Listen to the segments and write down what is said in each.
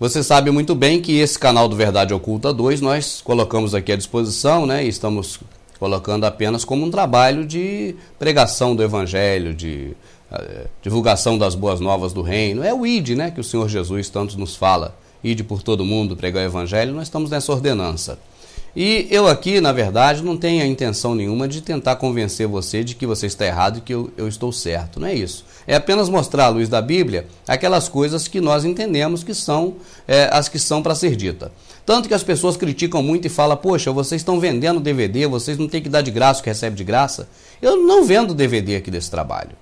Você sabe muito bem que esse canal do Verdade Oculta 2 nós colocamos aqui à disposição, né? E estamos colocando apenas como um trabalho de pregação do Evangelho, de uh, divulgação das boas novas do Reino. É o ID, né? Que o Senhor Jesus tanto nos fala. Ide por todo mundo, pregar o Evangelho. Nós estamos nessa ordenança. E eu aqui, na verdade, não tenho a intenção nenhuma de tentar convencer você de que você está errado e que eu, eu estou certo. Não é isso. É apenas mostrar à luz da Bíblia aquelas coisas que nós entendemos que são é, as que são para ser dita. Tanto que as pessoas criticam muito e falam: Poxa, vocês estão vendendo DVD, vocês não têm que dar de graça o que recebe de graça. Eu não vendo DVD aqui desse trabalho.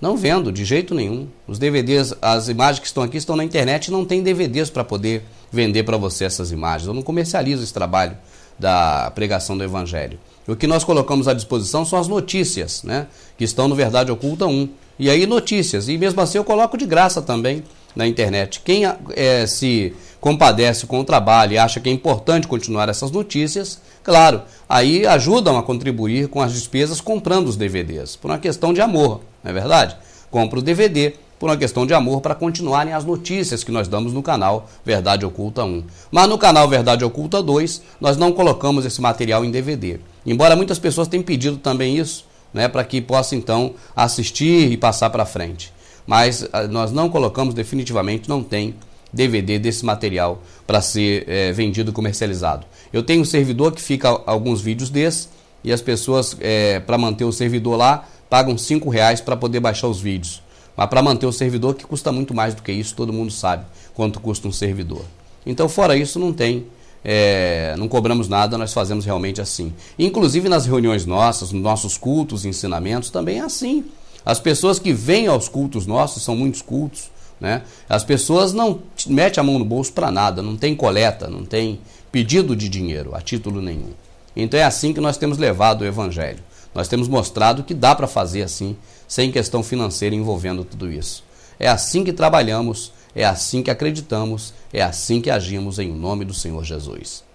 Não vendo, de jeito nenhum. Os DVDs, as imagens que estão aqui estão na internet e não tem DVDs para poder vender para você essas imagens. Eu não comercializo esse trabalho da pregação do Evangelho. O que nós colocamos à disposição são as notícias, né? Que estão no Verdade Oculta 1. E aí notícias. E mesmo assim eu coloco de graça também na internet. Quem é, é, se compadece com o trabalho e acha que é importante continuar essas notícias, claro, aí ajudam a contribuir com as despesas comprando os DVDs. Por uma questão de amor, não é verdade? Compra o DVD, por uma questão de amor, para continuarem as notícias que nós damos no canal Verdade Oculta 1. Mas no canal Verdade Oculta 2, nós não colocamos esse material em DVD. Embora muitas pessoas tenham pedido também isso, né, para que possa então assistir e passar para frente. Mas ah, nós não colocamos definitivamente, não tem DVD desse material para ser é, vendido comercializado. Eu tenho um servidor que fica alguns vídeos desses e as pessoas, é, eh, para manter o servidor lá, pagam R$ reais para poder baixar os vídeos. Mas para manter o servidor, que custa muito mais do que isso, todo mundo sabe quanto custa um servidor. Então, fora isso, não tem. É, não cobramos nada, nós fazemos realmente assim. Inclusive nas reuniões nossas, nos nossos cultos, ensinamentos, também é assim. As pessoas que vêm aos cultos nossos, são muitos cultos, né? As pessoas não metem a mão no bolso para nada, não tem coleta, não tem pedido de dinheiro a título nenhum. Então é assim que nós temos levado o Evangelho. Nós temos mostrado que dá para fazer assim, sem questão financeira envolvendo tudo isso. É assim que trabalhamos, é assim que acreditamos, é assim que agimos em nome do Senhor Jesus.